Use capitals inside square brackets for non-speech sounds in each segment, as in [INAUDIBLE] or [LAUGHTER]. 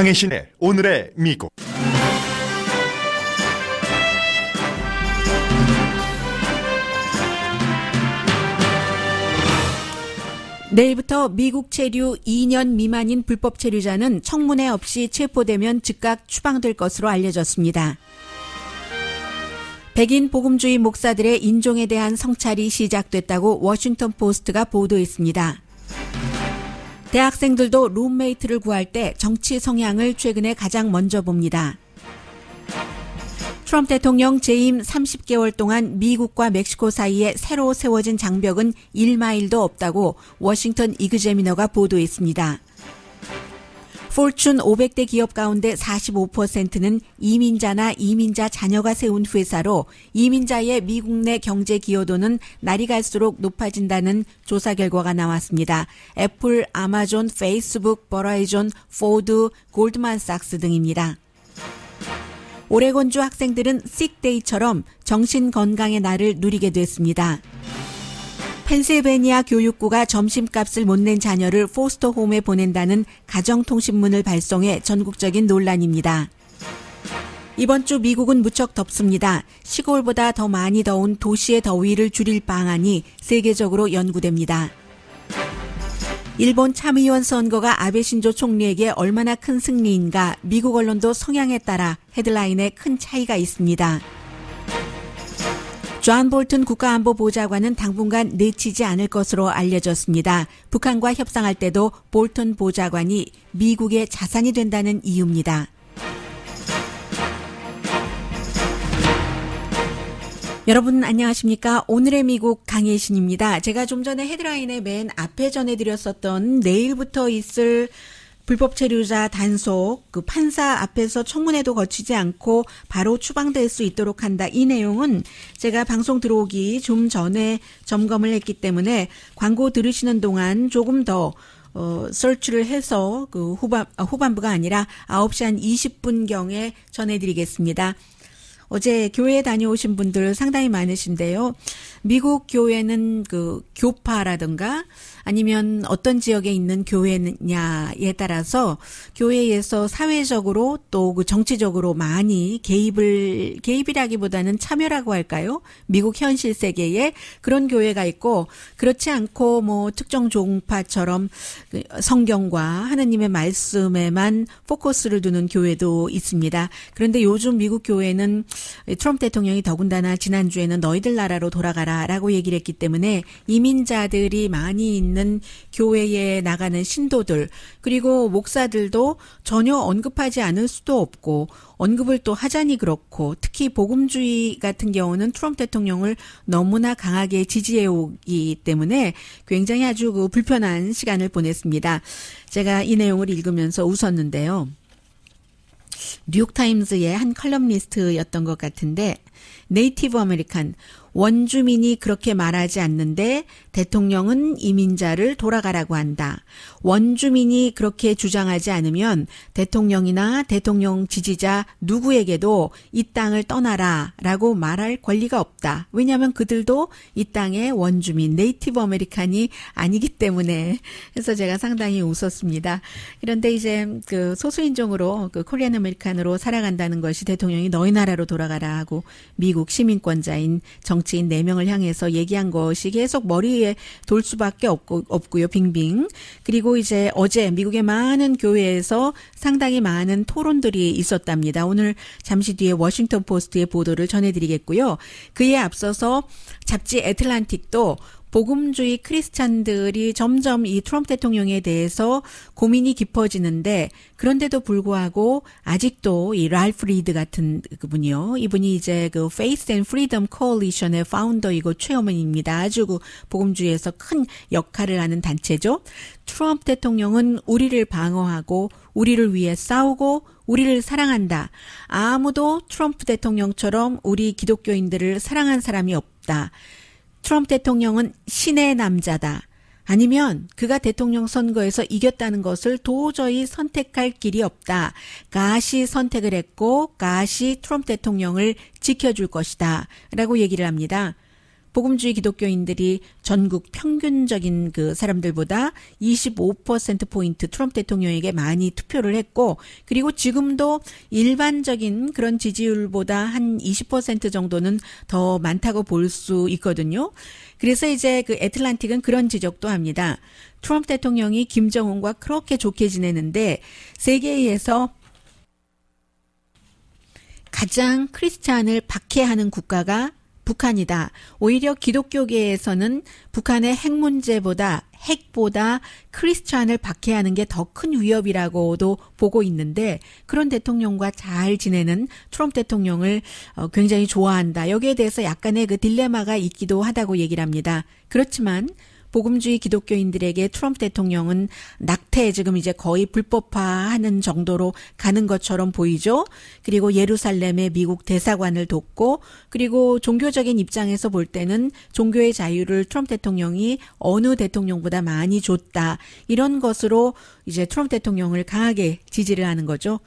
강혜신의 오늘의 미국 내일부터 미국 체류 2년 미만인 불법 체류자는 청문회 없이 체포되면 즉각 추방될 것으로 알려졌습니다. 백인 복음주의 목사들의 인종에 대한 성찰이 시작됐다고 워싱턴 포스트가 보도했습니다. 대학생들도 룸메이트를 구할 때 정치 성향을 최근에 가장 먼저 봅니다. 트럼프 대통령 재임 30개월 동안 미국과 멕시코 사이에 새로 세워진 장벽은 1마일도 없다고 워싱턴 이그제미너가 보도했습니다. 폴춘 500대 기업 가운데 45%는 이민자나 이민자 자녀가 세운 회사로 이민자의 미국 내 경제 기여도는 날이 갈수록 높아진다는 조사 결과가 나왔습니다. 애플, 아마존, 페이스북, 버라이존, 포드, 골드만삭스 등입니다. 오레곤주 학생들은 식 데이처럼 정신 건강의 날을 누리게 됐습니다. 펜실베니아 교육부가 점심값을 못 낸 자녀를 포스터홈에 보낸다는 가정통신문을 발송해 전국적인 논란입니다. 이번 주 미국은 무척 덥습니다. 시골보다 더 많이 더운 도시의 더위를 줄일 방안이 세계적으로 연구됩니다. 일본 참의원 선거가 아베 신조 총리에게 얼마나 큰 승리인가 미국 언론도 성향에 따라 헤드라인에 큰 차이가 있습니다. 존 볼튼 국가안보보좌관은 당분간 내치지 않을 것으로 알려졌습니다. 북한과 협상할 때도 볼튼 보좌관이 미국의 자산이 된다는 이유입니다. 여러분 안녕하십니까? 오늘의 미국 강혜신입니다. 제가 좀 전에 헤드라인의 맨 앞에 전해드렸었던 내일부터 있을 불법 체류자 단속, 그 판사 앞에서 청문회도 거치지 않고 바로 추방될 수 있도록 한다. 이 내용은 제가 방송 들어오기 좀 전에 점검을 했기 때문에 광고 들으시는 동안 조금 더 어, 설치를 해서 그 후반, 아, 후반부가 아니라 9시 한 20분경에 전해드리겠습니다. 어제 교회에 다녀오신 분들 상당히 많으신데요. 미국 교회는 그 교파라든가 아니면 어떤 지역에 있는 교회냐에 따라서 교회에서 사회적으로 또 그 정치적으로 많이 개입을 개입이라기보다는 참여라고 할까요? 미국 현실 세계에 그런 교회가 있고 그렇지 않고 뭐 특정 종파처럼 그 성경과 하느님의 말씀에만 포커스를 두는 교회도 있습니다. 그런데 요즘 미국 교회는 트럼프 대통령이 더군다나 지난주에는 너희들 나라로 돌아가라 가라라고 얘기를 했기 때문에 이민자들이 많이 있는 교회에 나가는 신도들 그리고 목사들도 전혀 언급하지 않을 수도 없고 언급을 또 하자니 그렇고 특히 복음주의 같은 경우는 트럼프 대통령을 너무나 강하게 지지해 오기 때문에 굉장히 아주 그 불편한 시간을 보냈습니다. 제가 이 내용을 읽으면서 웃었는데요. 뉴욕타임즈의 한 컬럼리스트였던 것 같은데 네이티브 아메리칸 원주민이 그렇게 말하지 않는데 대통령은 이민자를 돌아가라고 한다. 원주민이 그렇게 주장하지 않으면 대통령이나 대통령 지지자 누구에게도 이 땅을 떠나라 라고 말할 권리가 없다. 왜냐하면 그들도 이 땅의 원주민, 네이티브 아메리칸이 아니기 때문에. 그래서 제가 상당히 웃었습니다. 그런데 이제 그 소수인종으로 그 코리안 아메리칸으로 살아간다는 것이 대통령이 너희 나라로 돌아가라 하고 미국 시민권자인 정 정치인 4명을 향해서 얘기한 것이 계속 머리에 돌 수밖에 없고, 없고요. 빙빙. 그리고 이제 어제 미국의 많은 교회에서 상당히 많은 토론들이 있었답니다. 오늘 잠시 뒤에 워싱턴 포스트의 보도를 전해드리겠고요. 그에 앞서서 잡지 애틀란틱도 복음주의 크리스찬들이 점점 이 트럼프 대통령에 대해서 고민이 깊어지는데 그런데도 불구하고 아직도 이 랄프 리드 같은 그분이요. 이분이 이제 그 페이스 앤 프리덤 코얼리션의 파운더이고 최어머니입니다. 아주 그 복음주의에서 큰 역할을 하는 단체죠. 트럼프 대통령은 우리를 방어하고 우리를 위해 싸우고 우리를 사랑한다. 아무도 트럼프 대통령처럼 우리 기독교인들을 사랑한 사람이 없다. 트럼프 대통령은 신의 남자다. 아니면 그가 대통령 선거에서 이겼다는 것을 도저히 선택할 길이 없다. 가시 선택을 했고 가시 트럼프 대통령을 지켜줄 것이다. 라고 얘기를 합니다. 복음주의 기독교인들이 전국 평균적인 그 사람들보다 25%포인트 트럼프 대통령에게 많이 투표를 했고, 그리고 지금도 일반적인 그런 지지율보다 한 20% 정도는 더 많다고 볼 수 있거든요. 그래서 이제 그 애틀란틱은 그런 지적도 합니다. 트럼프 대통령이 김정은과 그렇게 좋게 지내는데 세계에서 가장 크리스찬을 박해하는 국가가 북한이다. 오히려 기독교계에서는 북한의 핵 문제보다 핵보다 크리스찬을 박해하는 게 더 큰 위협이라고도 보고 있는데 그런 대통령과 잘 지내는 트럼프 대통령을 어, 굉장히 좋아한다. 여기에 대해서 약간의 그 딜레마가 있기도 하다고 얘기를 합니다. 그렇지만 복음주의 기독교인들에게 트럼프 대통령은 낙태 지금 이제 거의 불법화하는 정도로 가는 것처럼 보이죠. 그리고 예루살렘의 미국 대사관을 돕고 그리고 종교적인 입장에서 볼 때는 종교의 자유를 트럼프 대통령이 어느 대통령보다 많이 줬다 이런 것으로 이제 트럼프 대통령을 강하게 지지를 하는 거죠.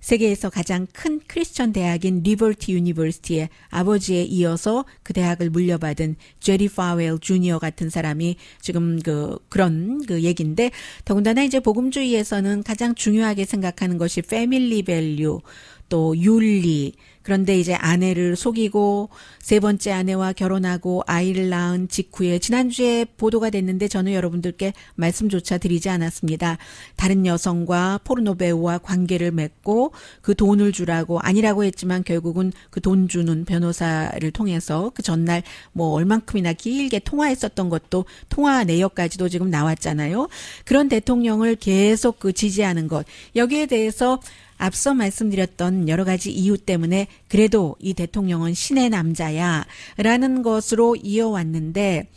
세계에서 가장 큰 크리스천 대학인 리버티 유니버시티의 아버지에 이어서 그 대학을 물려받은 제리 파웰 주니어 같은 사람이 지금 그 그런 그 얘긴데 더군다나 이제 복음주의에서는 가장 중요하게 생각하는 것이 패밀리 밸류 또 윤리 그런데 이제 아내를 속이고 세 번째 아내와 결혼하고 아이를 낳은 직후에 지난주에 보도가 됐는데 저는 여러분들께 말씀조차 드리지 않았습니다. 다른 여성과 포르노 배우와 관계를 맺고 그 돈을 주라고 아니라고 했지만 결국은 그 돈 주는 변호사를 통해서 그 전날 뭐 얼만큼이나 길게 통화했었던 것도 통화 내역까지도 지금 나왔잖아요. 그런 대통령을 계속 그 지지하는 것 여기에 대해서 앞서 말씀드렸던 여러 가지 이유 때문에 그래도 이 대통령은 신의 남자야라는 것으로 이어왔는데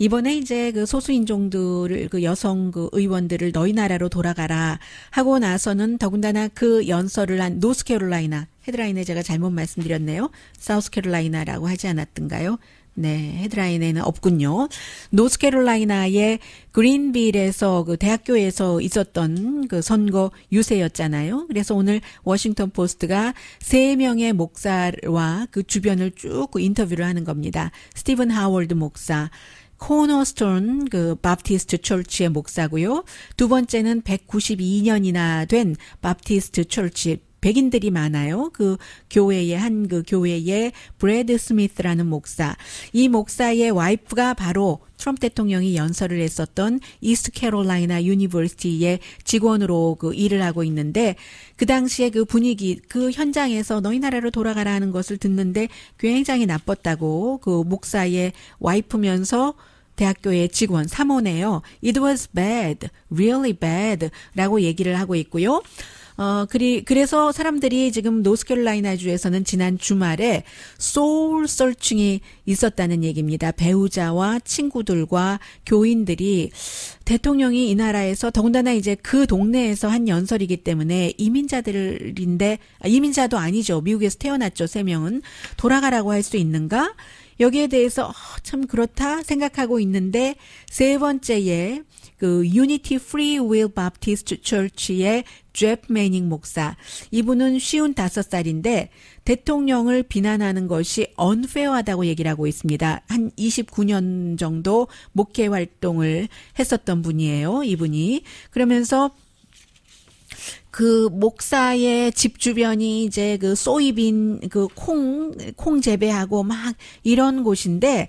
이번에 이제 그 소수인종들을 그 여성 그 의원들을 너희 나라로 돌아가라 하고 나서는 더군다나 그 연설을 한 노스캐롤라이나 헤드라인에 제가 잘못 말씀드렸네요. 사우스캐롤라이나라고 하지 않았던가요? 네, 헤드라인에는 없군요. 노스캐롤라이나의 그린빌에서 그 대학교에서 있었던 그 선거 유세였잖아요. 그래서 오늘 워싱턴 포스트가 세 명의 목사와 그 주변을 쭉 인터뷰를 하는 겁니다. 스티븐 하월드 목사, 코너스톤 그 바프티스트 철치의 목사고요. 두 번째는 192년이나 된 바프티스트 철치 백인들이 많아요. 그 교회의 한 그 교회의 브래드 스미스라는 목사. 이 목사의 와이프가 바로 트럼프 대통령이 연설을 했었던 이스캐롤라이나 유니버시티의 직원으로 그 일을 하고 있는데 그 당시에 그 분위기 그 현장에서 너희 나라로 돌아가라 하는 것을 듣는데 굉장히 나빴다고 그 목사의 와이프면서 대학교의 직원 3호네요. It was bad, really bad 라고 얘기를 하고 있고요. 어, 그리, 그래서 사람들이 지금 노스캐롤라이나주에서는 지난 주말에 소울 썰충이 있었다는 얘기입니다. 배우자와 친구들과 교인들이 대통령이 이 나라에서 더군다나 이제 그 동네에서 한 연설이기 때문에 이민자들인데 아, 이민자도 아니죠. 미국에서 태어났죠. 세 명은 돌아가라고 할 수 있는가? 여기에 대해서 어, 참 그렇다 생각하고 있는데 세 번째에 그 유니티 프리 f r 티스트철치 l b a p 의잭 매닝 목사. 이분은 쉬운 다섯 살인데 대통령을 비난하는 것이 언페어하다고 얘기를 하고 있습니다. 한 29년 정도 목회 활동을 했었던 분이에요. 이분이. 그러면서 그 목사의 집 주변이 이제 그 소이빈 그 콩 콩 재배하고 막 이런 곳인데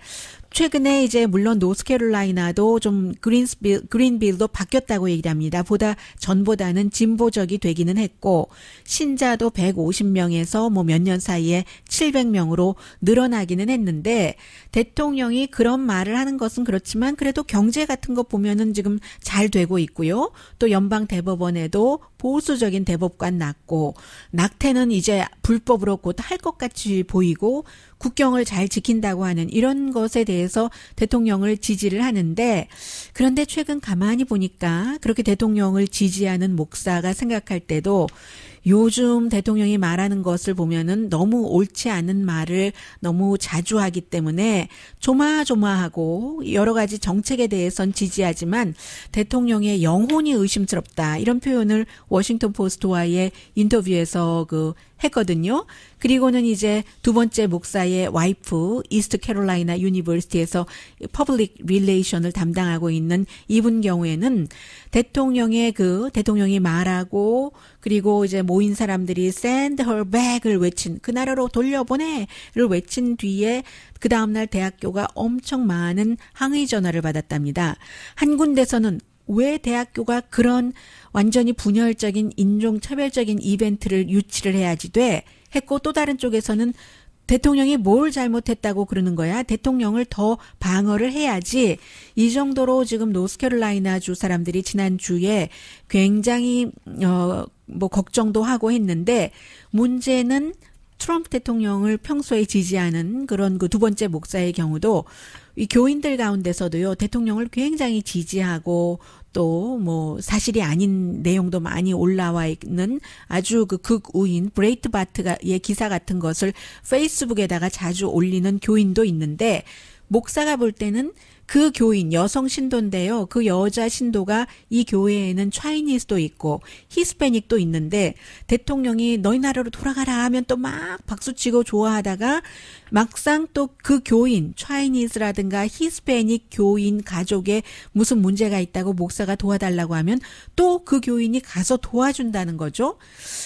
최근에 이제 물론 노스캐롤라이나도 좀 그린스빌, 그린빌도 바뀌었다고 얘기를 합니다. 보다 전보다는 진보적이 되기는 했고, 신자도 150명에서 뭐 몇 년 사이에 700명으로 늘어나기는 했는데, 대통령이 그런 말을 하는 것은 그렇지만 그래도 경제 같은 거 보면은 지금 잘 되고 있고요. 또 연방 대법원에도 보수적인 대법관 낳고 낙태는 이제 불법으로 곧 할 것 같이 보이고, 국경을 잘 지킨다고 하는 이런 것에 대해서 대통령을 지지를 하는데 그런데 최근 가만히 보니까 그렇게 대통령을 지지하는 목사가 생각할 때도 요즘 대통령이 말하는 것을 보면은 너무 옳지 않은 말을 너무 자주 하기 때문에 조마조마하고 여러 가지 정책에 대해선 지지하지만 대통령의 영혼이 의심스럽다 이런 표현을 워싱턴 포스트와의 인터뷰에서 그 했거든요. 그리고는 이제 두 번째 목사의 와이프 이스트 캐롤라이나 유니버시티에서 퍼블릭 릴레이션을 담당하고 있는 이분 경우에는 대통령의 그 대통령이 말하고 그리고 이제 모인 사람들이 send her back을 외친 그 나라로 돌려보내를 외친 뒤에 그 다음날 대학교가 엄청 많은 항의 전화를 받았답니다. 한 군데서는 왜 대학교가 그런 완전히 분열적인 인종차별적인 이벤트를 유치를 해야지 돼? 했고 또 다른 쪽에서는 대통령이 뭘 잘못했다고 그러는 거야? 대통령을 더 방어를 해야지. 이 정도로 지금 노스캐롤라이나 주 사람들이 지난주에 굉장히 어뭐 걱정도 하고 했는데 문제는 트럼프 대통령을 평소에 지지하는 그런 그 두 번째 목사의 경우도 이 교인들 가운데서도요 대통령을 굉장히 지지하고 또뭐 사실이 아닌 내용도 많이 올라와 있는 아주 그 극우인 브레이트바트의 기사 같은 것을 페이스북에다가 자주 올리는 교인도 있는데 목사가 볼 때는 그 교인 여성 신도인데요. 그 여자 신도가 이 교회에는 차이니스도 있고 히스패닉도 있는데 대통령이 너희 나라로 돌아가라 하면 또 막 박수치고 좋아하다가 막상 또 그 교인 차이니스라든가 히스패닉 교인 가족에 무슨 문제가 있다고 목사가 도와달라고 하면 또 그 교인이 가서 도와준다는 거죠.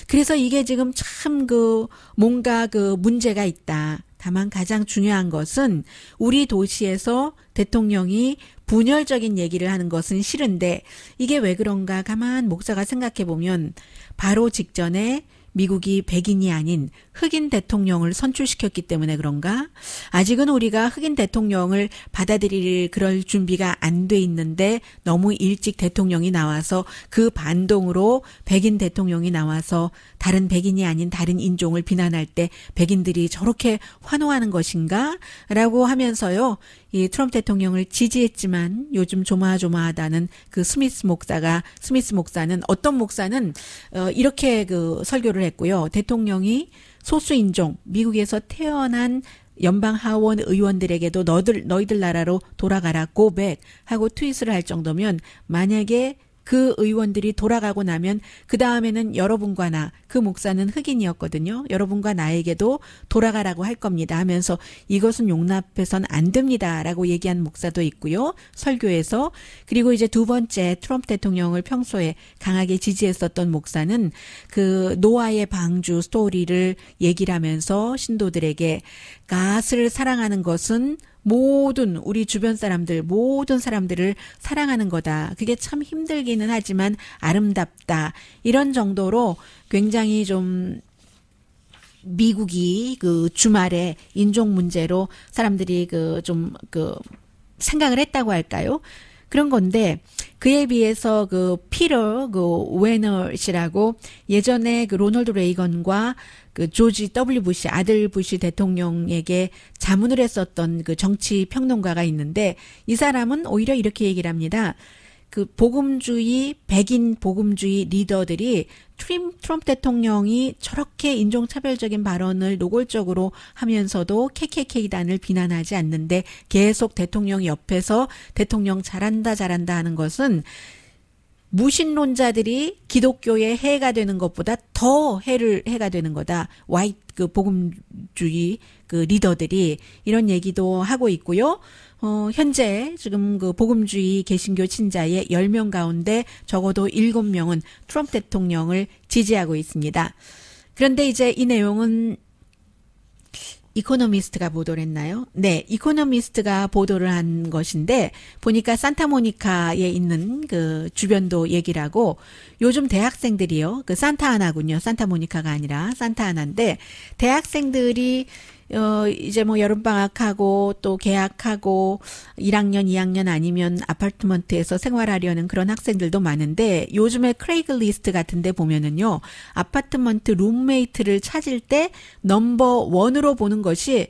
그래서 이게 지금 참 그 뭔가 그 문제가 있다. 다만 가장 중요한 것은 우리 도시에서 대통령이 분열적인 얘기를 하는 것은 싫은데 이게 왜 그런가 가만 목사가 생각해 보면 바로 직전에 미국이 백인이 아닌 흑인 대통령을 선출시켰기 때문에 그런가? 아직은 우리가 흑인 대통령을 받아들일 그럴 준비가 안 돼 있는데 너무 일찍 대통령이 나와서 그 반동으로 백인 대통령이 나와서 다른 백인이 아닌 다른 인종을 비난할 때 백인들이 저렇게 환호하는 것인가? 라고 하면서요. 이 트럼프 대통령을 지지했지만 요즘 조마조마하다는 그 스미스 목사가 스미스 목사는 어떤 목사는 어 이렇게 그 설교를 발표를 했고요. 대통령이 소수인종, 미국에서 태어난 연방 하원 의원들에게도 너들 너희들 나라로 돌아가라 고백하고 트윗을 할 정도면 만약에 그 의원들이 돌아가고 나면 그 다음에는 여러분과 나, 그 목사는 흑인이었거든요. 여러분과 나에게도 돌아가라고 할 겁니다 하면서 이것은 용납해선 안 됩니다 라고 얘기한 목사도 있고요. 설교에서. 그리고 이제 두 번째 트럼프 대통령을 평소에 강하게 지지했었던 목사는 그 노아의 방주 스토리를 얘기를 하면서 신도들에게 가스를 사랑하는 것은 모든 우리 주변 사람들, 모든 사람들을 사랑하는 거다. 그게 참 힘들기는 하지만 아름답다. 이런 정도로 굉장히 좀 미국이 그 주말에 인종 문제로 사람들이 그 좀그 그 생각을 했다고 할까요? 그런 건데 그에 비해서 그 피터 그 웨너시라고 예전에 그 로널드 레이건과 그 조지 W 부시 아들 부시 대통령에게 자문을 했었던 그 정치 평론가가 있는데 이 사람은 오히려 이렇게 얘기를 합니다. 그 복음주의 백인 복음주의 리더들이 트림, 트럼프 대통령이 저렇게 인종차별적인 발언을 노골적으로 하면서도 KKK단을 비난하지 않는데 계속 대통령 옆에서 대통령 잘한다 잘한다 하는 것은 무신론자들이 기독교에 해가 되는 것보다 더 해를 해가 되는 거다. 와이 그 복음주의 그 리더들이 이런 얘기도 하고 있고요. 어, 현재 지금 그 복음주의 개신교 친자의 10명 가운데 적어도 7명은 트럼프 대통령을 지지하고 있습니다. 그런데 이제 이 내용은 이코노미스트가 보도를 했나요? 네, 이코노미스트가 보도를 한 것인데 보니까 산타모니카에 있는 그 주변도 얘기라고 요즘 대학생들이요. 그 산타하나군요. 산타모니카가 아니라 산타하나인데 대학생들이 어, 이제 뭐 여름방학하고 또 개학하고 1학년, 2학년 아니면 아파트먼트에서 생활하려는 그런 학생들도 많은데 요즘에 크레이글 리스트 같은 데 보면은요. 아파트먼트 룸메이트를 찾을 때 넘버 원으로 보는 것이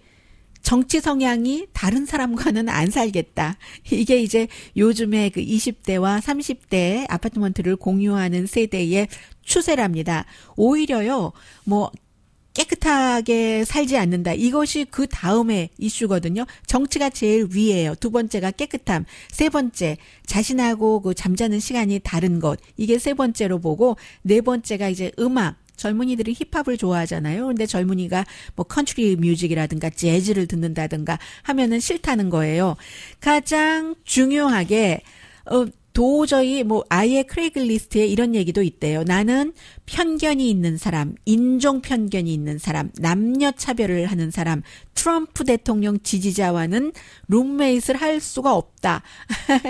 정치 성향이 다른 사람과는 안 살겠다. [LAUGHS] 이게 이제 요즘에 그 20대와 30대 아파트먼트를 공유하는 세대의 추세랍니다. 오히려요, 뭐, 깨끗하게 살지 않는다. 이것이 그 다음에 이슈거든요. 정치가 제일 위에요. 두 번째가 깨끗함. 세 번째, 자신하고 그 잠자는 시간이 다른 것. 이게 세 번째로 보고, 네 번째가 이제 음악. 젊은이들이 힙합을 좋아하잖아요. 근데 젊은이가 뭐 컨트리 뮤직이라든가 재즈를 듣는다든가 하면은 싫다는 거예요. 가장 중요하게, 어, 도저히 뭐 아예 크레이글리스트에 이런 얘기도 있대요. 나는 편견이 있는 사람, 인종 편견이 있는 사람, 남녀 차별을 하는 사람, 트럼프 대통령 지지자와는 룸메이트를 할 수가 없다.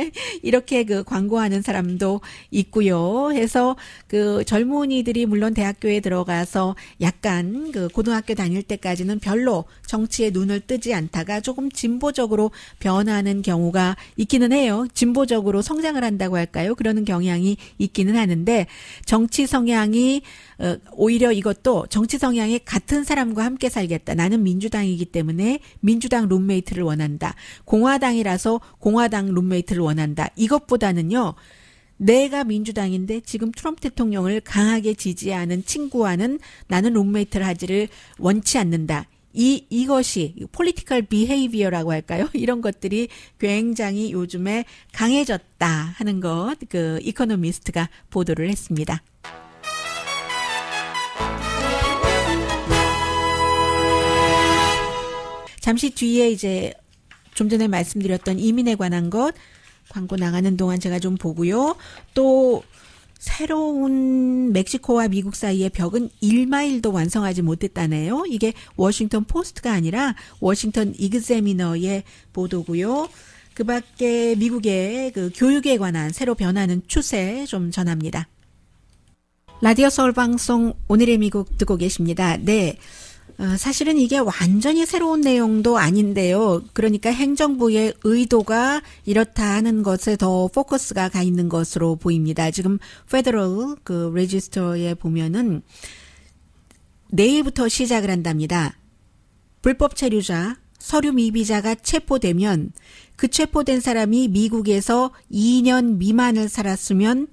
[LAUGHS] 이렇게 그 광고하는 사람도 있고요. 해서 그 젊은이들이 물론 대학교에 들어가서 약간 그 고등학교 다닐 때까지는 별로 정치에 눈을 뜨지 않다가 조금 진보적으로 변하는 경우가 있기는 해요. 진보적으로 성장을 한다고 할까요? 그러는 경향이 있기는 하는데 정치 성향이 사람이 어, 오히려 이것도 정치 성향이 같은 사람과 함께 살겠다. 나는 민주당이기 때문에 민주당 룸메이트를 원한다. 공화당이라서 공화당 룸메이트를 원한다. 이것보다는요. 내가 민주당인데 지금 트럼프 대통령을 강하게 지지하는 친구와는 나는 룸메이트를 하지를 원치 않는다. 이 이것이 폴리티컬 비헤이비어라고 할까요? [LAUGHS] 이런 것들이 굉장히 요즘에 강해졌다 하는 것그 이코노미스트가 보도를 했습니다. 잠시 뒤에 이제 좀 전에 말씀드렸던 이민에 관한 것 광고 나가는 동안 제가 좀 보고요. 또 새로운 멕시코와 미국 사이의 벽은 1마일도 완성하지 못했다네요. 이게 워싱턴 포스트가 아니라 워싱턴 이그세미너의 보도고요. 그 밖에 미국의 그 교육에 관한 새로 변하는 추세 좀 전합니다. 라디오 서울 방송 오늘의 미국 듣고 계십니다. 네. 어, 사실은 이게 완전히 새로운 내용도 아닌데요. 그러니까 행정부의 의도가 이렇다 하는 것에 더 포커스가 가 있는 것으로 보입니다. 지금 페더럴 그 레지스터에 보면은 내일부터 시작을 한답니다. 불법 체류자, 서류 미비자가 체포되면 그 체포된 사람이 미국에서 2년 미만을 살았으면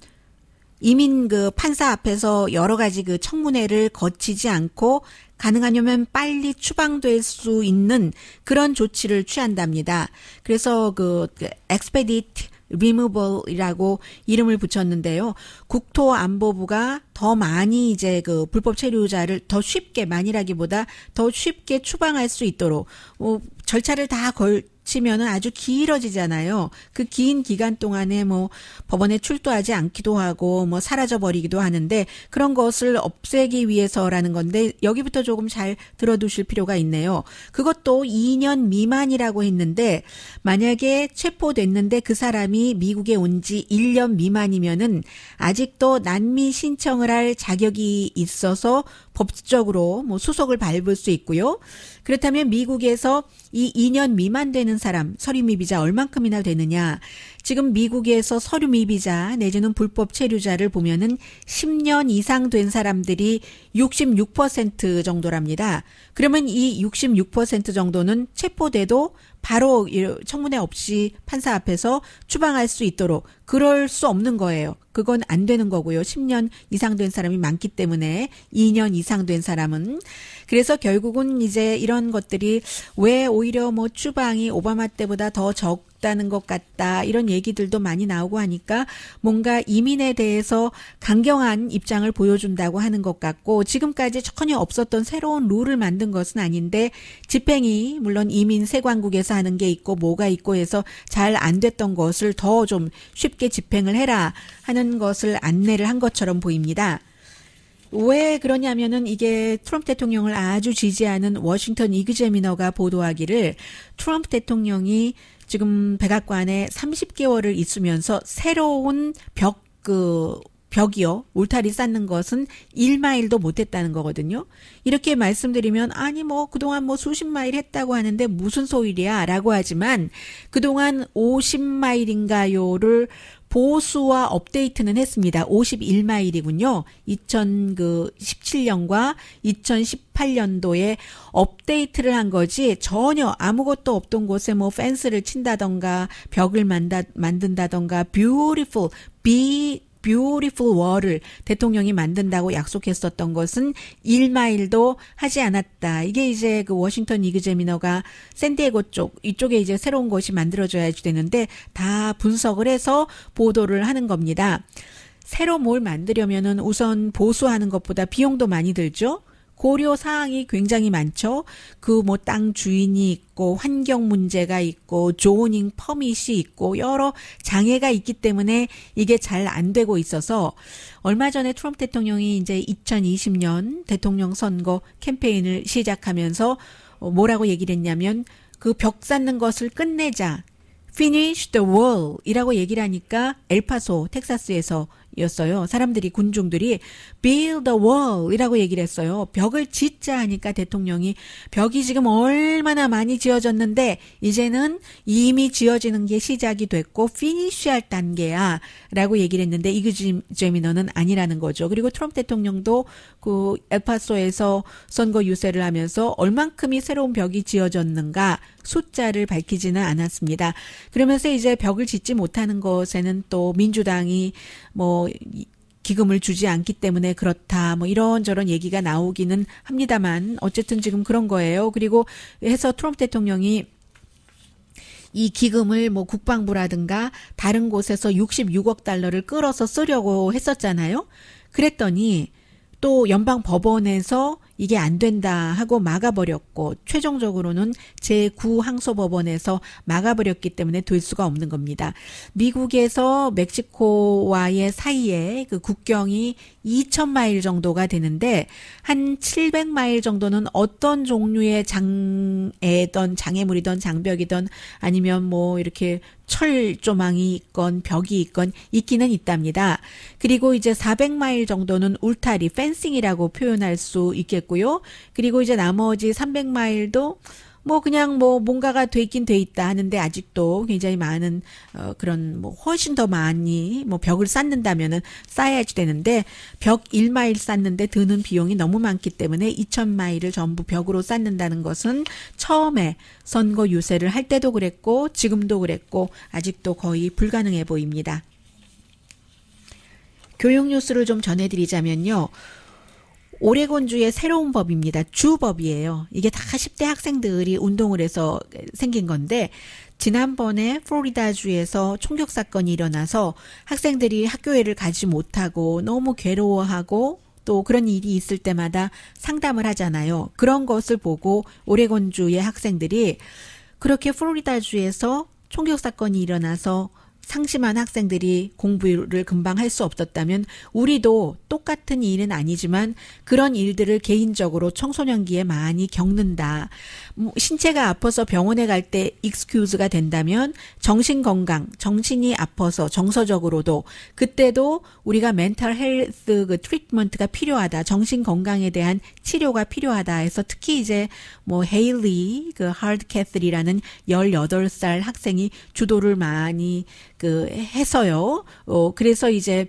이민 그 판사 앞에서 여러 가지 그 청문회를 거치지 않고 가능하냐면 빨리 추방될 수 있는 그런 조치를 취한답니다. 그래서 그 엑스페디트 리무벌이라고 이름을 붙였는데요. 국토안보부가 더 많이 이제 그 불법 체류자를 더 쉽게 만이라기보다 더 쉽게 추방할 수 있도록 어, 절차를 다걸 치면은 아주 길어지잖아요. 그 긴 기간 동안에 뭐 법원에 출두하지 않기도 하고 뭐 사라져 버리기도 하는데 그런 것을 없애기 위해서라는 건데 여기부터 조금 잘 들어두실 필요가 있네요. 그것도 2년 미만이라고 했는데 만약에 체포됐는데 그 사람이 미국에 온 지 1년 미만이면은 아직도 난민 신청을 할 자격이 있어서 법적으로 뭐 수속을 밟을 수 있고요. 그렇다면 미국에서 이 2년 미만 되는 사람, 서류미 비자 얼만큼이나 되느냐. 지금 미국에서 서류 미비자 내지는 불법 체류자를 보면은 10년 이상 된 사람들이 66% 정도랍니다. 그러면 이 66% 정도는 체포돼도 바로 청문회 없이 판사 앞에서 추방할 수 있도록 그럴 수 없는 거예요. 그건 안 되는 거고요. 10년 이상 된 사람이 많기 때문에 2년 이상 된 사람은 그래서 결국은 이제 이런 것들이 왜 오히려 뭐 추방이 오바마 때보다 더적 없다는 것 같다. 이런 얘기들도 많이 나오고 하니까 뭔가 이민에 대해서 강경한 입장을 보여준다고 하는 것 같고 지금까지 전혀 없었던 새로운 룰을 만든 것은 아닌데 집행이 물론 이민 세관국에서 하는 게 있고 뭐가 있고 해서 잘 안 됐던 것을 더 좀 쉽게 집행을 해라 하는 것을 안내를 한 것처럼 보입니다. 왜 그러냐면은 이게 트럼프 대통령을 아주 지지하는 워싱턴 이그제미너가 보도하기를 트럼프 대통령이 지금 백악관에 30개월을 있으면서 새로운 벽, 그, 벽이요. 울타리 쌓는 것은 1마일도 못했다는 거거든요. 이렇게 말씀드리면, 아니, 뭐, 그동안 뭐 수십 마일 했다고 하는데 무슨 소일이야? 라고 하지만, 그동안 50마일인가요를 보수와 업데이트는 했습니다. 51마일이군요. 2017년과 그 2018년도에 업데이트를 한 거지 전혀 아무것도 없던 곳에 뭐 펜스를 친다던가 벽을 만다, 만든다던가 beautiful, b 뷰 e 풀 u t 을 대통령이 만든다고 약속했었던 것은 1마일도 하지 않았다. 이게 이제 그 워싱턴 이그제미너가 샌디에고 쪽 이쪽에 이제 새로운 것이 만들어져야 되는데 다 분석을 해서 보도를 하는 겁니다. 새로 뭘 만들려면은 우선 보수하는 것보다 비용도 많이 들죠. 고려 사항이 굉장히 많죠. 그 뭐 땅 주인이 있고 환경 문제가 있고 조닝 퍼밋이 있고 여러 장애가 있기 때문에 이게 잘 안 되고 있어서 얼마 전에 트럼프 대통령이 이제 2020년 대통령 선거 캠페인을 시작하면서 어, 뭐라고 얘기를 했냐면 그 벽 쌓는 것을 끝내자. Finish the wall 이라고 얘기를 하니까 엘파소 텍사스에서 였어요. 사람들이 군중들이 build a wall이라고 얘기를 했어요. 벽을 짓자 하니까 대통령이 벽이 지금 얼마나 많이 지어졌는데 이제는 이미 지어지는 게 시작이 됐고 피니쉬할 단계야라고 얘기를 했는데 이그제미너는 아니라는 거죠. 그리고 트럼프 대통령도 그 엘파소에서 선거 유세를 하면서 얼만큼이 새로운 벽이 지어졌는가 숫자를 밝히지는 않았습니다. 그러면서 이제 벽을 짓지 못하는 것에는 또 민주당이 뭐 기금을 주지 않기 때문에 그렇다. 뭐 이런저런 얘기가 나오기는 합니다만 어쨌든 지금 그런 거예요. 그리고 해서 트럼프 대통령이 이 기금을 뭐 국방부라든가 다른 곳에서 66억 달러를 끌어서 쓰려고 했었잖아요. 그랬더니 또 연방 법원에서 이게 안 된다 하고 막아버렸고 최종적으로는 제9항소법원에서 막아버렸기 때문에 될 수가 없는 겁니다. 미국에서 멕시코와의 사이에 그 국경이 2,000마일 정도가 되는데 한 700마일 정도는 어떤 종류의 장애던 장애물이던 장벽이던 아니면 뭐 이렇게 철조망이 있건 벽이 있건 있기는 있답니다. 그리고 이제 400마일 정도는 울타리 펜싱이라고 표현할 수 있겠고요. 그리고 이제 나머지 300마일도 뭐 그냥 뭐 뭔가가 돼 있긴 돼 있다 하는데 아직도 굉장히 많은 어 그런 뭐 훨씬 더 많이 뭐 벽을 쌓는다면은 쌓아야지 되는데 벽 1마일 쌓는데 드는 비용이 너무 많기 때문에 2천마일을 전부 벽으로 쌓는다는 것은 처음에 선거 유세를 할 때도 그랬고 지금도 그랬고 아직도 거의 불가능해 보입니다. 교육 뉴스를 좀 전해드리자면요. 오레곤주의 새로운 법입니다. 주법이에요. 이게 다 10대 학생들이 운동을 해서 생긴 건데 지난번에 플로리다주에서 총격 사건이 일어나서 학생들이 학교에를 가지 못하고 너무 괴로워하고 또 그런 일이 있을 때마다 상담을 하잖아요. 그런 것을 보고 오레곤주의 학생들이 그렇게 플로리다주에서 총격 사건이 일어나서 상심한 학생들이 공부를 금방 할 수 없었다면 우리도 똑같은 일은 아니지만 그런 일들을 개인적으로 청소년기에 많이 겪는다. 뭐 신체가 아파서 병원에 갈 때 익스큐즈가 된다면 정신 건강, 정신이 아파서 정서적으로도 그때도 우리가 멘탈 헬스 그 트리트먼트가 필요하다. 정신 건강에 대한 치료가 필요하다 해서 특히 이제 뭐 헤일리 그 하드캐슬이라는 18살 학생이 주도를 많이 그 해서요. 어, 그래서 이제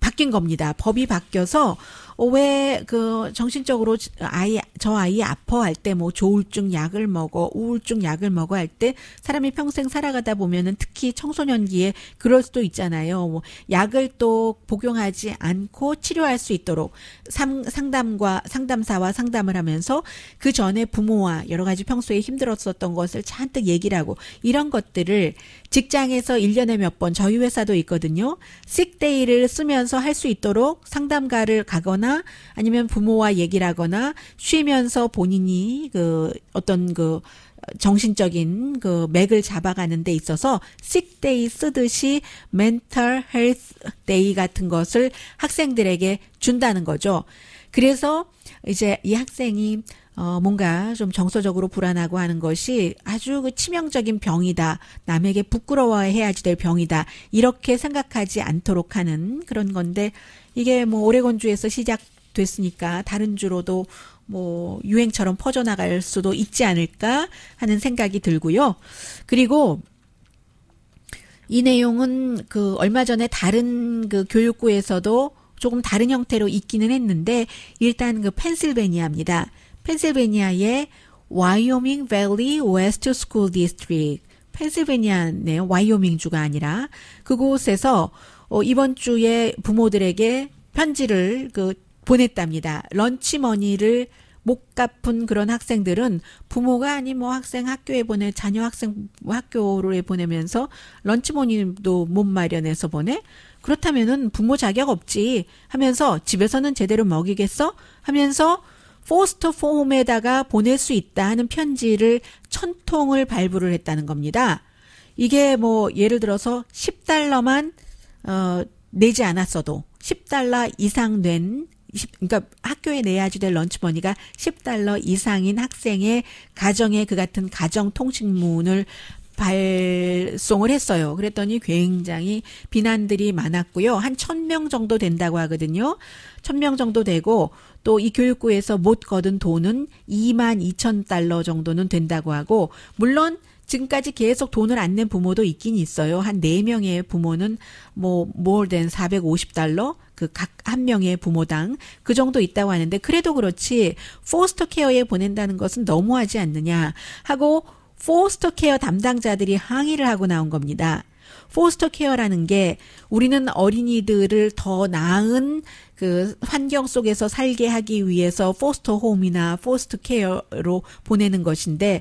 바뀐 겁니다. 법이 바뀌어서 어, 왜그 정신적으로 아이 저 아이 아파할때 뭐 조울증 약을 먹어 우울증 약을 먹어 할 때 사람이 평생 살아가다 보면은 특히 청소년기에 그럴 수도 있잖아요. 뭐 약을 또 복용하지 않고 치료할 수 있도록 상, 상담과 상담사와 상담을 하면서 그 전에 부모와 여러 가지 평소에 힘들었었던 것을 잔뜩 얘기를 하고 이런 것들을 직장에서 1년에 몇 번 저희 회사도 있거든요. 식데이를 쓰면서 할 수 있도록 상담가를 가거나 하거나 아니면 부모와 얘기를 하거나 쉬면서 본인이 그 어떤 그 정신적인 그 맥을 잡아가는 데 있어서 sickday 쓰듯이 mental health day 같은 것을 학생들에게 준다는 거죠. 그래서 이제 이 학생이 어, 뭔가 좀 정서적으로 불안하고 하는 것이 아주 그 치명적인 병이다. 남에게 부끄러워해야지 될 병이다. 이렇게 생각하지 않도록 하는 그런 건데, 이게 뭐 오레곤주에서 시작됐으니까 다른 주로도 뭐 유행처럼 퍼져나갈 수도 있지 않을까 하는 생각이 들고요. 그리고 이 내용은 그 얼마 전에 다른 그 교육부에서도 조금 다른 형태로 있기는 했는데 일단 그 펜실베니아입니다. 펜실베니아의 와이오밍 밸리 웨스트 스쿨 디스트릭 펜실베니아네요. 와이오밍 주가 아니라 그곳에서 어, 이번 주에 부모들에게 편지를 그 보냈답니다. 런치머니를 못 갚은 그런 학생들은 부모가 아니뭐 학생 학교에 보내 자녀 학생 학교에 보내면서 런치머니도 못 마련해서 보내 그렇다면은 부모 자격 없지 하면서 집에서는 제대로 먹이겠어 하면서 포스터 폼에다가 보낼 수 있다 하는 편지를 천 통을 발부를 했다는 겁니다. 이게 뭐 예를 들어서 10달러만 어, 내지 않았어도 10달러 이상 된낸 그러니까 학교에 내야지 될 런치머니가 10달러 이상인 학생의 가정에 그 같은 가정 통신문을 발송을 했어요. 그랬더니 굉장히 비난들이 많았고요. 한 천 명 정도 된다고 하거든요. 천 명 정도 되고 또 이 교육부에서 못 거둔 돈은 2만 2천 달러 정도는 된다고 하고 물론 지금까지 계속 돈을 안 낸 부모도 있긴 있어요. 한 4명의 부모는 뭐 more than 450달러 그 각 한 명의 부모당 그 정도 있다고 하는데 그래도 그렇지 포스터 케어에 보낸다는 것은 너무하지 않느냐 하고 포스터 케어 담당자들이 항의를 하고 나온 겁니다. 포스터 케어라는 게 우리는 어린이들을 더 나은 그 환경 속에서 살게 하기 위해서 포스터 홈이나 포스터 케어로 보내는 것인데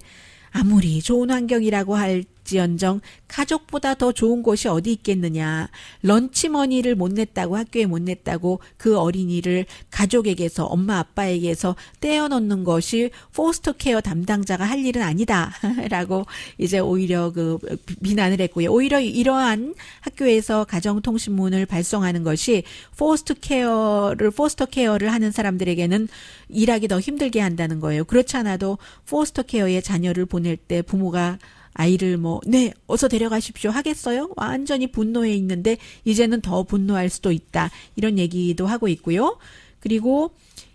아무리 좋은 환경이라고 할 지연정 가족보다 더 좋은 곳이 어디 있겠느냐. 런치머니를 못 냈다고 학교에 못 냈다고 그 어린이를 가족에게서 엄마 아빠에게서 떼어놓는 것이 포스터 케어 담당자가 할 일은 아니다. [LAUGHS] 라고 이제 오히려 그 비난을 했고요. 오히려 이러한 학교에서 가정통신문을 발송하는 것이 포스터 케어를 포스터 케어를 하는 사람들에게는 일하기 더 힘들게 한다는 거예요. 그렇지 않아도 포스터 케어의 자녀를 보낼 때 부모가 아이를 뭐, 네, 어서 데려가십시오 하겠어요? 완전히 분노해 있는데, 이제는 더 분노할 수도 있다. 이런 얘기도 하고 있고요. 그리고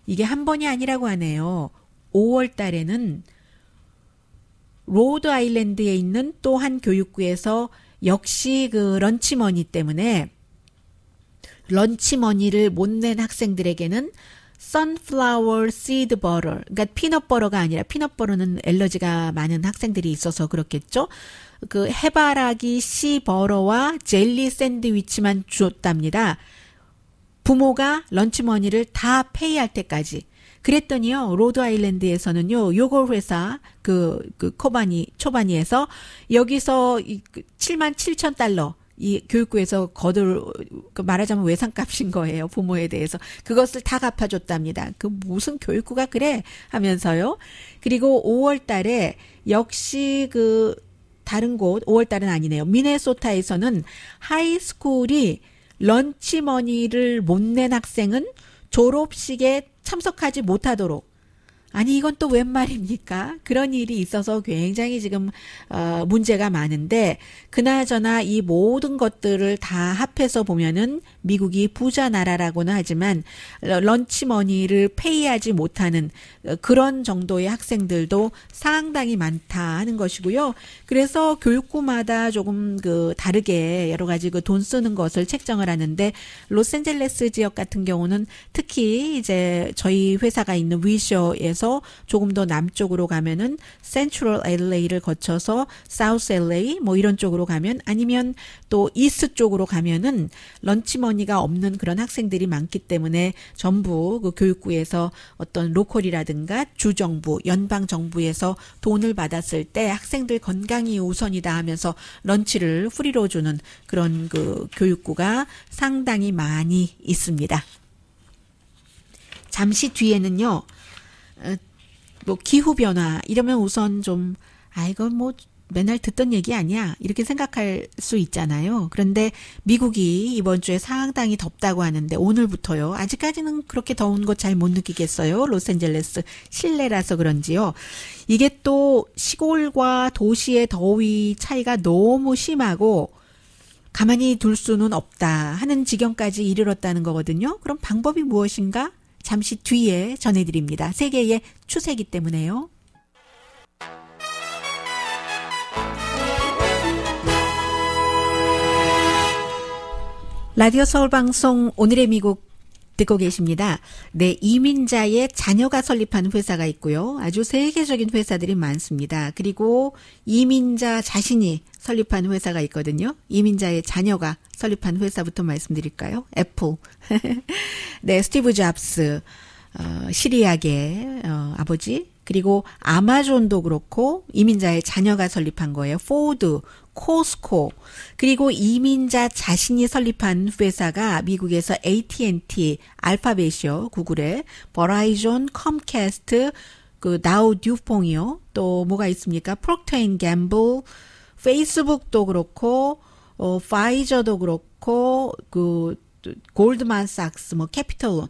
이게 한 번이 아니라고 하네요. 5월 달에는 로드 아일랜드에 있는 또 한 교육구에서 역시 그 런치머니 때문에 런치머니를 못 낸 학생들에게는 sunflower seed butter. 그러니까 피넛 버러가 아니라 피넛 버러는 엘러지가 많은 학생들이 있어서 그렇겠죠. 그 해바라기 씨 버러와 젤리 샌드위치만 주었답니다. 부모가 런치머니를 다 페이할 때까지. 그랬더니요, 로드 아일랜드에서는요, 요걸 회사, 그, 그, 코바니, 초바니에서 여기서 7만 그 7천 달러, 이 교육부에서 거들 그 말하자면 외상값인 거예요 부모에 대해서 그것을 다 갚아줬답니다 그 무슨 교육부가 그래 하면서요 그리고 5월달에 역시 그 다른 곳 5월달은 아니네요 미네소타에서는 하이스쿨이 런치머니를 못 낸 학생은 졸업식에 참석하지 못하도록 아니 이건 또 웬 말입니까? 그런 일이 있어서 굉장히 지금 어, 문제가 많은데 그나저나 이 모든 것들을 다 합해서 보면은 미국이 부자 나라라고는 하지만 런치머니를 페이하지 못하는 어, 그런 정도의 학생들도 상당히 많다 하는 것이고요. 그래서 교육부마다 조금 그 다르게 여러 가지 그 돈 쓰는 것을 책정을 하는데 로스앤젤레스 지역 같은 경우는 특히 이제 저희 회사가 있는 위셔에서 거쳐서 조금 더 남쪽으로 가면은 센트럴 LA를 거쳐서 사우스 LA 뭐 이런 쪽으로 가면 아니면 또 이스 쪽으로 가면은 런치머니가 없는 그런 학생들이 많기 때문에 전부 그 교육부에서 어떤 로컬이라든가 주정부, 연방 정부에서 돈을 받았을 때 학생들 건강이 우선이다 하면서 런치를 프리로 주는 그런 그 교육구가 상당히 많이 있습니다. 잠시 뒤에는요, 어, 뭐 기후 변화 이러면 우선 좀 아 이거 뭐 맨날 듣던 얘기 아니야 이렇게 생각할 수 있잖아요. 그런데 미국이 이번 주에 상당히 덥다고 하는데 오늘부터요. 아직까지는 그렇게 더운 것 잘 못 느끼겠어요. 로스앤젤레스 실내라서 그런지요. 이게 또 시골과 도시의 더위 차이가 너무 심하고 가만히 둘 수는 없다 하는 지경까지 이르렀다는 거거든요. 그럼 방법이 무엇인가? 잠시 뒤에 전해드립니다. 세계의 추세기 때문에요. 라디오 서울 방송 오늘의 미국 듣고 계십니다. 네, 이민자의 자녀가 설립한 회사가 있고요. 아주 세계적인 회사들이 많습니다. 그리고 이민자 자신이 설립한 회사가 있거든요. 이민자의 자녀가 설립한 회사부터 말씀드릴까요? 애플. [LAUGHS] 네, 스티브 잡스, 어, 시리아계 어, 아버지, 그리고 아마존도 그렇고 이민자의 자녀가 설립한 거예요. 포드, 코스코 그리고 이민자 자신이 설립한 회사가 미국에서 AT&T, 알파벳이요, 구글의 버라이존, 컴캐스트, 그 나우 듀퐁이요또 뭐가 있습니까? 프록터인 갬블, 페이스북도 그렇고 어, 파이저도 그렇고 그 골드만삭스, 뭐 캐피털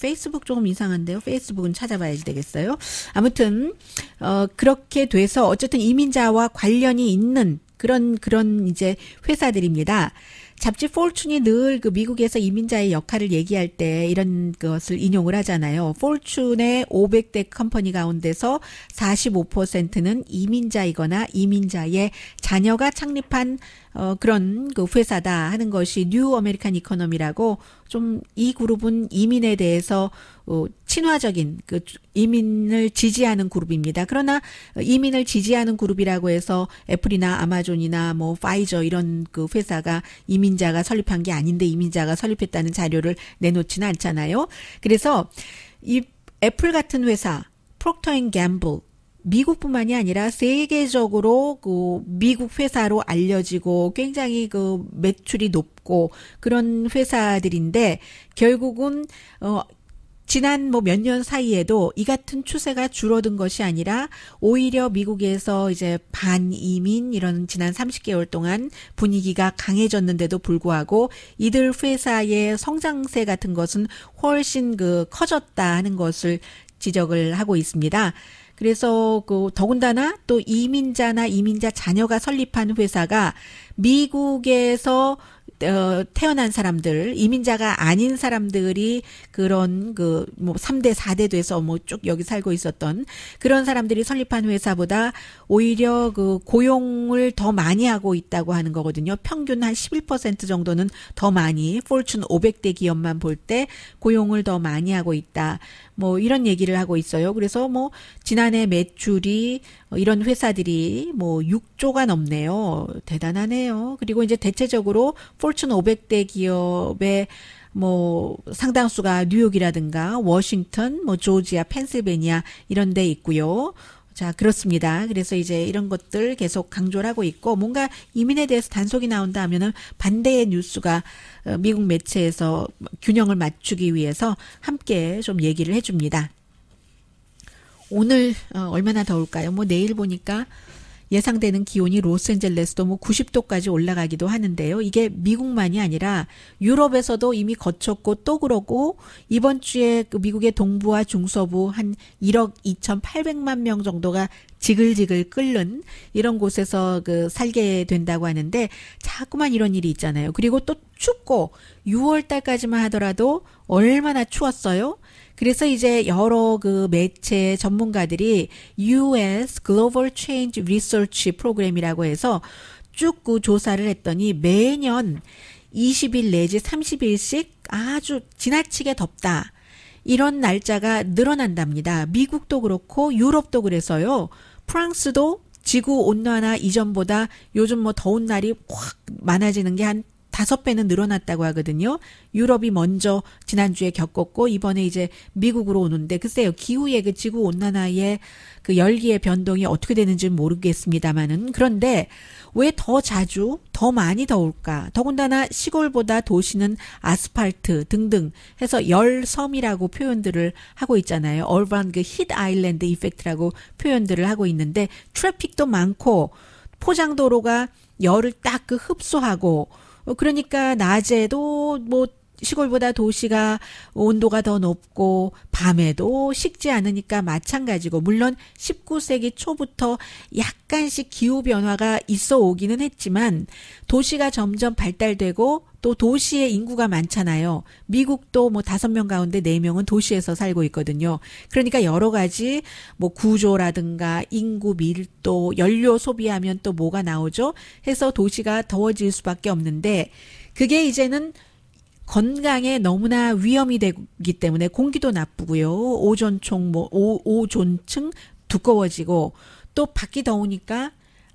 페이스북 조금 이상한데요. 페이스북은 찾아봐야지 되겠어요. 아무튼 어, 그렇게 돼서 어쨌든 이민자와 관련이 있는 그런 그런 이제 회사들입니다. 잡지 폴춘이 늘 그 미국에서 이민자의 역할을 얘기할 때 이런 것을 인용을 하잖아요. 폴춘의 500대 컴퍼니 가운데서 45%는 이민자이거나 이민자의 자녀가 창립한 어, 그런 그 회사다 하는 것이 뉴 아메리칸 이코노미라고 좀 이 그룹은 이민에 대해서 어, 친화적인 그 이민을 지지하는 그룹입니다. 그러나 이민을 지지하는 그룹이라고 해서 애플이나 아마존이나 뭐 파이저 이런 그 회사가 이민자가 설립한 게 아닌데 이민자가 설립했다는 자료를 내놓지는 않잖아요. 그래서 이 애플 같은 회사, 프록터 앤 갬블 미국뿐만이 아니라 세계적으로 그 미국 회사로 알려지고 굉장히 그 매출이 높고 그런 회사들인데 결국은 어 지난 뭐 몇 년 사이에도 이 같은 추세가 줄어든 것이 아니라 오히려 미국에서 이제 반이민 이런 지난 30개월 동안 분위기가 강해졌는데도 불구하고 이들 회사의 성장세 같은 것은 훨씬 그 커졌다 하는 것을 지적을 하고 있습니다. 그래서 그 더군다나 또 이민자나 이민자 자녀가 설립한 회사가 미국에서 어, 태어난 사람들, 이민자가 아닌 사람들이 그런 그뭐 3대, 4대 돼서 뭐쭉 여기 살고 있었던 그런 사람들이 설립한 회사보다 오히려 그 고용을 더 많이 하고 있다고 하는 거거든요. 평균 한 11% 정도는 더 많이 폴춘 500대 기업만 볼 때 고용을 더 많이 하고 있다. 뭐 이런 얘기를 하고 있어요. 그래서 뭐 지난해 매출이 어, 이런 회사들이 뭐 6조가 넘네요. 대단하네요. 그리고 이제 대체적으로 포춘 500대 기업의 뭐 상당수가 뉴욕이라든가 워싱턴, 뭐 조지아, 펜실베니아 이런 데 있고요. 자, 그렇습니다. 그래서 이제 이런 것들 계속 강조를 하고 있고 뭔가 이민에 대해서 단속이 나온다 하면은 반대의 뉴스가 어, 미국 매체에서 균형을 맞추기 위해서 함께 좀 얘기를 해 줍니다. 오늘 어, 얼마나 더울까요? 뭐 내일 보니까 예상되는 기온이 로스앤젤레스도 뭐 90도까지 올라가기도 하는데요. 이게 미국만이 아니라 유럽에서도 이미 거쳤고 또 그러고 이번 주에 그 미국의 동부와 중서부 한 1억 2,800만 명 정도가 지글지글 끓는 이런 곳에서 그 살게 된다고 하는데 자꾸만 이런 일이 있잖아요. 그리고 또 춥고 6월 달까지만 하더라도 얼마나 추웠어요? 그래서 이제 여러 그 매체 전문가들이 US Global Change Research 프로그램이라고 해서 쭉 그 조사를 했더니 매년 20일 내지 30일씩 아주 지나치게 덥다. 이런 날짜가 늘어난답니다. 미국도 그렇고 유럽도 그래서요. 프랑스도 지구 온난화 이전보다 요즘 뭐 더운 날이 확 많아지는 게한 다섯 배는 늘어났다고 하거든요. 유럽이 먼저 지난주에 겪었고 이번에 이제 미국으로 오는데 글쎄요. 기후의 그 지구 온난화의 그 열기의 변동이 어떻게 되는지 모르겠습니다만은 그런데 왜 더 자주 더 많이 더울까? 더군다나 시골보다 도시는 아스팔트 등등 해서 열섬이라고 표현들을 하고 있잖아요. 얼반 그힛 히 아일랜드 이펙트라고 표현들을 하고 있는데 트래픽도 많고 포장도로가 열을 딱 그 흡수하고 뭐 그러니까 낮에도 뭐 시골보다 도시가 온도가 더 높고 밤에도 식지 않으니까 마찬가지고 물론 19세기 초부터 약간씩 기후 변화가 있어 오기는 했지만 도시가 점점 발달되고 또 도시의 인구가 많잖아요. 미국도 뭐 다섯 명 가운데 네 명은 도시에서 살고 있거든요. 그러니까 여러 가지 뭐 구조라든가 인구 밀도, 연료 소비하면 또 뭐가 나오죠? 해서 도시가 더워질 수밖에 없는데 그게 이제는 건강에 너무나 위험이 되기 때문에 공기도 나쁘고요. 오존총 뭐 오, 오존층 두꺼워지고 또 밖이 더우니까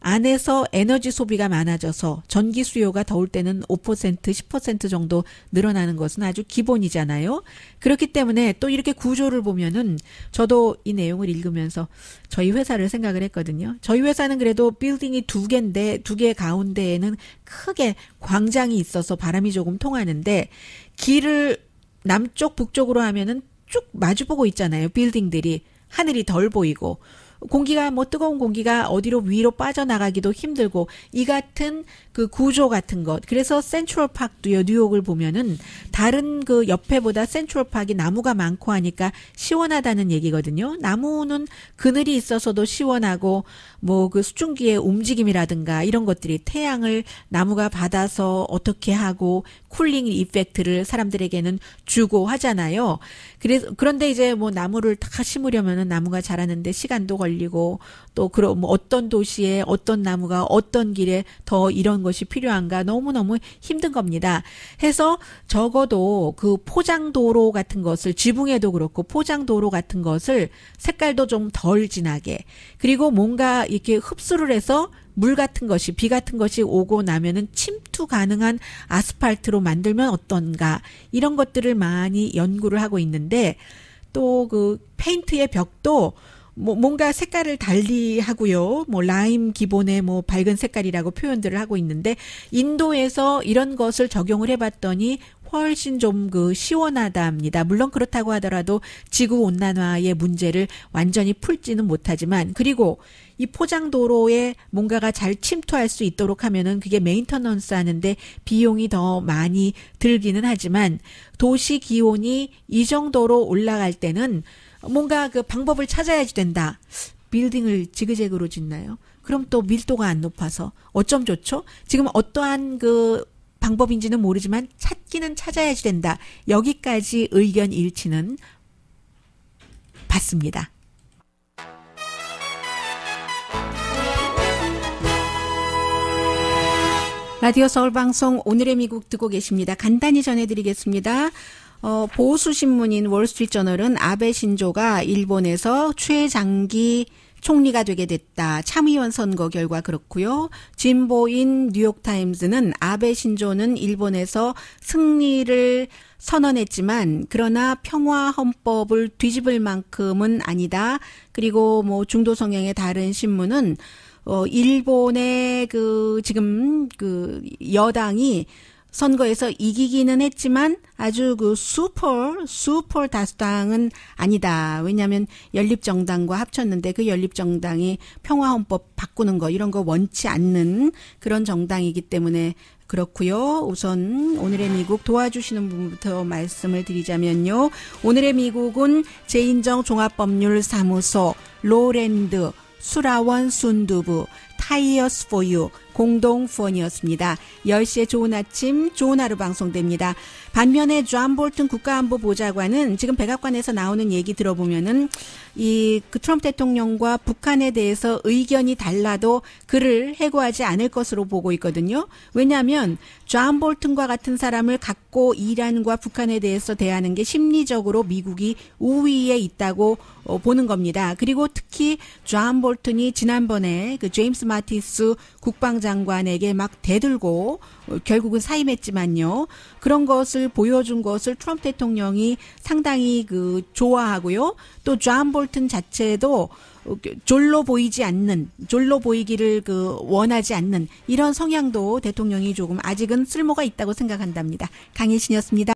안에서 에너지 소비가 많아져서 전기 수요가 더울 때는 5% 10% 정도 늘어나는 것은 아주 기본이잖아요. 그렇기 때문에 또 이렇게 구조를 보면은 저도 이 내용을 읽으면서 저희 회사를 생각을 했거든요. 저희 회사는 그래도 빌딩이 두 개인데 두 개 가운데에는 크게 광장이 있어서 바람이 조금 통하는데 길을 남쪽 북쪽으로 하면은 쭉 마주보고 있잖아요. 빌딩들이 하늘이 덜 보이고 공기가 뭐 뜨거운 공기가 어디로 위로 빠져나가기도 힘들고 이 같은 그 구조 같은 것. 그래서 센트럴 파크도요. 뉴욕을 보면은 다른 그 옆에보다 센트럴 파크이 나무가 많고 하니까 시원하다는 얘기거든요. 나무는 그늘이 있어서도 시원하고 뭐 그 수증기의 움직임이라든가 이런 것들이 태양을 나무가 받아서 어떻게 하고 쿨링 이펙트를 사람들에게는 주고 하잖아요. 그래서 그런데 이제 뭐 나무를 다 심으려면은 나무가 자라는데 시간도 걸리고 올리고 또 그런 뭐 어떤 도시에 어떤 나무가 어떤 길에 더 이런 것이 필요한가 너무너무 힘든 겁니다. 해서 적어도 그 포장도로 같은 것을 지붕에도 그렇고 포장도로 같은 것을 색깔도 좀 덜 진하게 그리고 뭔가 이렇게 흡수를 해서 물 같은 것이 비 같은 것이 오고 나면은 침투 가능한 아스팔트로 만들면 어떤가 이런 것들을 많이 연구를 하고 있는데 또 그 페인트의 벽도 뭐 뭔가 색깔을 달리 하고요. 뭐 라임 기본의 뭐 밝은 색깔이라고 표현들을 하고 있는데 인도에서 이런 것을 적용을 해봤더니 훨씬 좀 그 시원하답니다. 물론 그렇다고 하더라도 지구 온난화의 문제를 완전히 풀지는 못하지만 그리고 이 포장도로에 뭔가가 잘 침투할 수 있도록 하면은 그게 메인터넌스 하는데 비용이 더 많이 들기는 하지만 도시 기온이 이 정도로 올라갈 때는 뭔가 그 방법을 찾아야지 된다. 빌딩을 지그재그로 짓나요? 그럼 또 밀도가 안 높아서 어쩜 좋죠? 지금 어떠한 그 방법인지는 모르지만 찾기는 찾아야지 된다. 여기까지 의견 일치는 봤습니다. 라디오 서울방송 오늘의 미국 듣고 계십니다. 간단히 전해드리겠습니다. 어, 보수 신문인 월스트리트저널은 아베 신조가 일본에서 최장기 총리가 되게 됐다. 참의원 선거 결과 그렇고요. 진보인 뉴욕타임즈는 아베 신조는 일본에서 승리를 선언했지만 그러나 평화 헌법을 뒤집을 만큼은 아니다. 그리고 뭐 중도 성향의 다른 신문은 어 일본의 그 지금 그 여당이 선거에서 이기기는 했지만 아주 그 슈퍼 슈퍼 다수당은 아니다. 왜냐하면 연립정당과 합쳤는데 그 연립정당이 평화헌법 바꾸는 거 이런 거 원치 않는 그런 정당이기 때문에 그렇고요. 우선 오늘의 미국 도와주시는 분부터 말씀을 드리자면요. 오늘의 미국은 제인정 종합법률사무소 로랜드 수라원 순두부 타이어스 포 유 공동 후원이었습니다. 10시에 좋은 아침 좋은 하루 방송됩니다. 반면에 존 볼튼 국가안보 보좌관은 지금 백악관에서 나오는 얘기 들어보면은 이그 트럼프 대통령과 북한에 대해서 의견이 달라도 그를 해고하지 않을 것으로 보고 있거든요. 왜냐하면 존 볼튼과 같은 사람을 갖고 이란과 북한에 대해서 대하는 게 심리적으로 미국이 우위에 있다고 어, 보는 겁니다. 그리고 특히 존 볼튼이 지난번에 그 제임스 토마스 마티스 국방장관에게 막 대들고 결국은 사임했지만요. 그런 것을 보여준 것을 트럼프 대통령이 상당히 그 좋아하고요. 또 존 볼튼 자체도 졸로 보이지 않는, 졸로 보이기를 그 원하지 않는 이런 성향도 대통령이 조금 아직은 쓸모가 있다고 생각한답니다. 강혜신이었습니다.